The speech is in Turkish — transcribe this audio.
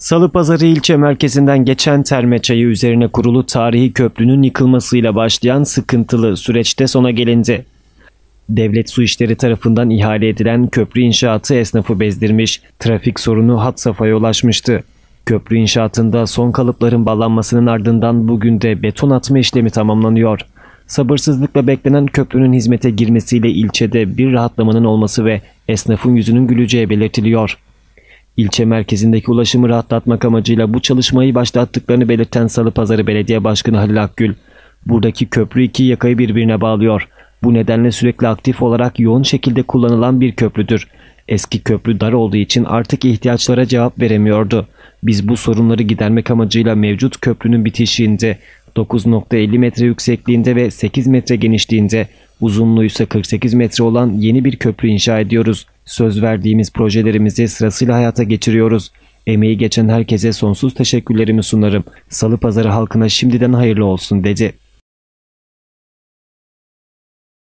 Salı pazarı ilçe merkezinden geçen Termeçayı üzerine kurulu tarihi köprünün yıkılmasıyla başlayan sıkıntılı süreçte sona gelindi. Devlet Su İşleri tarafından ihale edilen köprü inşaatı esnafı bezdirmiş, trafik sorunu hat safhaya ulaşmıştı. Köprü inşaatında son kalıpların bağlanmasının ardından bugün de beton atma işlemi tamamlanıyor. Sabırsızlıkla beklenen köprünün hizmete girmesiyle ilçede bir rahatlamanın olması ve esnafın yüzünün güleceği belirtiliyor. İlçe merkezindeki ulaşımı rahatlatmak amacıyla bu çalışmayı başlattıklarını belirten Salı Pazarı Belediye Başkanı Halil Akgül, buradaki köprü iki yakayı birbirine bağlıyor. Bu nedenle sürekli aktif olarak yoğun şekilde kullanılan bir köprüdür. Eski köprü dar olduğu için artık ihtiyaçlara cevap veremiyordu. Biz bu sorunları gidermek amacıyla mevcut köprünün bitişiğinde 9.50 metre yüksekliğinde ve 8 metre genişliğinde uzunluğu ise 48 metre olan yeni bir köprü inşa ediyoruz. Söz verdiğimiz projelerimizi sırasıyla hayata geçiriyoruz. Emeği geçen herkese sonsuz teşekkürlerimi sunarım. Salı pazarı halkına şimdiden hayırlı olsun dedi.